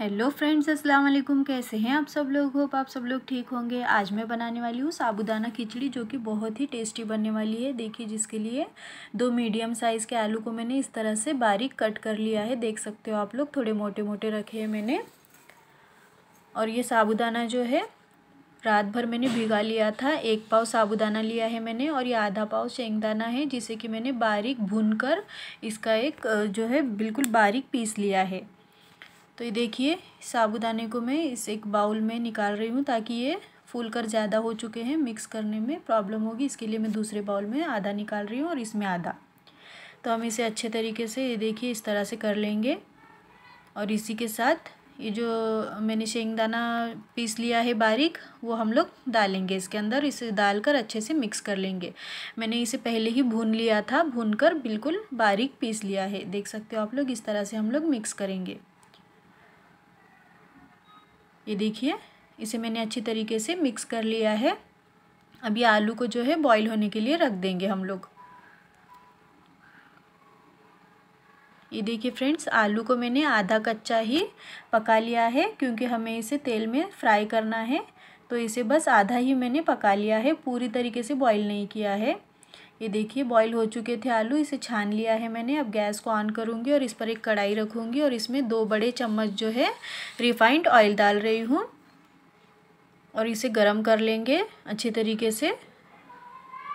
hello friends अस्सलाम वालेकुम कैसे हैं आप सब लोग होप आप सब लोग ठीक होंगे आज मैं बनाने वाली हूँ साबुदाना खिचड़ी जो कि बहुत ही टेस्टी बनने वाली है देखिए जिसके लिए दो मीडियम साइज़ के आलू को मैंने इस तरह से बारीक कट कर लिया है देख सकते हो आप लोग थोड़े मोटे मोटे रखे हैं मैंने और ये साबुदाना जो है रात भर मैंने भिगा लिया था एक पाव साबुदाना लिया है मैंने और ये आधा पाव शेंगदाना है जिसे कि मैंने बारीक भून कर इसका एक जो है बिल्कुल बारीक पीस लिया है तो ये देखिए साबुदाने को मैं इस एक बाउल में निकाल रही हूँ ताकि ये फूल कर ज़्यादा हो चुके हैं मिक्स करने में प्रॉब्लम होगी इसके लिए मैं दूसरे बाउल में आधा निकाल रही हूँ और इसमें आधा तो हम इसे अच्छे तरीके से ये देखिए इस तरह से कर लेंगे और इसी के साथ ये जो मैंने शेंगदाना पीस लिया है बारीक वो हम लोग डालेंगे इसके अंदर इसे डालकर अच्छे से मिक्स कर लेंगे मैंने इसे पहले ही भून लिया था भून कर बिल्कुल बारीक पीस लिया है देख सकते हो आप लोग इस तरह से हम लोग मिक्स करेंगे ये देखिए इसे मैंने अच्छी तरीके से मिक्स कर लिया है अब ये आलू को जो है बॉईल होने के लिए रख देंगे हम लोग ये देखिए फ्रेंड्स आलू को मैंने आधा कच्चा ही पका लिया है क्योंकि हमें इसे तेल में फ्राई करना है तो इसे बस आधा ही मैंने पका लिया है पूरी तरीके से बॉईल नहीं किया है ये देखिए बॉईल हो चुके थे आलू इसे छान लिया है मैंने अब गैस को ऑन करूँगी और इस पर एक कढ़ाई रखूँगी और इसमें दो बड़े चम्मच जो है रिफाइंड ऑयल डाल रही हूँ और इसे गरम कर लेंगे अच्छे तरीके से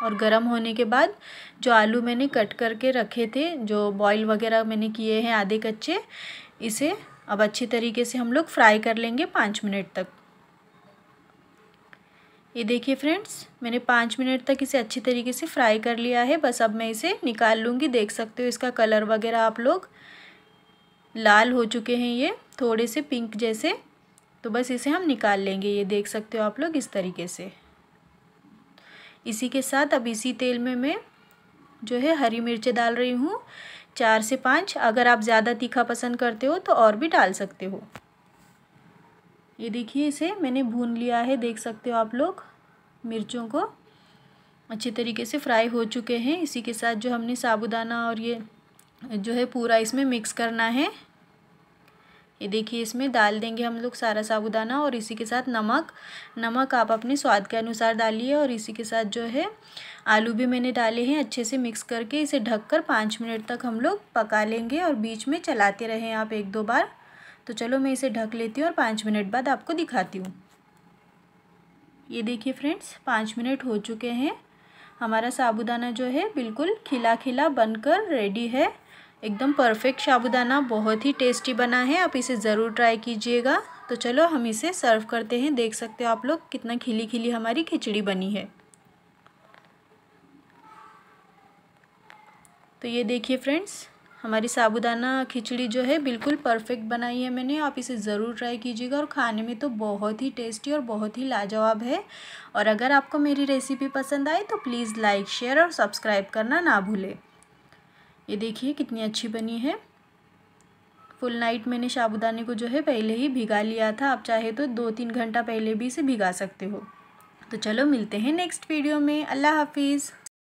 और गरम होने के बाद जो आलू मैंने कट करके रखे थे जो बॉईल वगैरह मैंने किए हैं आधे कच्चे इसे अब अच्छे तरीके से हम लोग फ्राई कर लेंगे पाँच मिनट तक ये देखिए फ्रेंड्स मैंने पाँच मिनट तक इसे अच्छी तरीके से फ्राई कर लिया है बस अब मैं इसे निकाल लूँगी देख सकते हो इसका कलर वगैरह आप लोग लाल हो चुके हैं ये थोड़े से पिंक जैसे तो बस इसे हम निकाल लेंगे ये देख सकते हो आप लोग इस तरीके से इसी के साथ अब इसी तेल में मैं जो है हरी मिर्चें डाल रही हूँ चार से पाँच अगर आप ज़्यादा तीखा पसंद करते हो तो और भी डाल सकते हो ये देखिए इसे मैंने भून लिया है देख सकते हो आप लोग मिर्चों को अच्छे तरीके से फ्राई हो चुके हैं इसी के साथ जो हमने साबुदाना और ये जो है पूरा इसमें मिक्स करना है ये देखिए इसमें डाल देंगे हम लोग सारा साबुदाना और इसी के साथ नमक नमक आप अपने स्वाद के अनुसार डालिए और इसी के साथ जो है आलू भी मैंने डाले हैं अच्छे से मिक्स करके इसे ढककर पाँच मिनट तक हम लोग पका लेंगे और बीच में चलाते रहें आप एक दो बार तो चलो मैं इसे ढक लेती हूँ और पाँच मिनट बाद आपको दिखाती हूँ ये देखिए फ्रेंड्स पाँच मिनट हो चुके हैं हमारा साबुदाना जो है बिल्कुल खिला खिला बनकर रेडी है एकदम परफेक्ट साबुदाना बहुत ही टेस्टी बना है आप इसे ज़रूर ट्राई कीजिएगा तो चलो हम इसे सर्व करते हैं देख सकते हो आप लोग कितना खिली खिली हमारी खिचड़ी बनी है तो ये देखिए फ्रेंड्स हमारी साबुदाना खिचड़ी जो है बिल्कुल परफेक्ट बनाई है मैंने आप इसे ज़रूर ट्राई कीजिएगा और खाने में तो बहुत ही टेस्टी और बहुत ही लाजवाब है और अगर आपको मेरी रेसिपी पसंद आए तो प्लीज़ लाइक शेयर और सब्सक्राइब करना ना भूलें ये देखिए कितनी अच्छी बनी है फुल नाइट मैंने साबुदाने को जो है पहले ही भिगा लिया था आप चाहे तो दो तीन घंटा पहले भी इसे भिगा सकते हो तो चलो मिलते हैं नेक्स्ट वीडियो में अल्लाह हाफिज़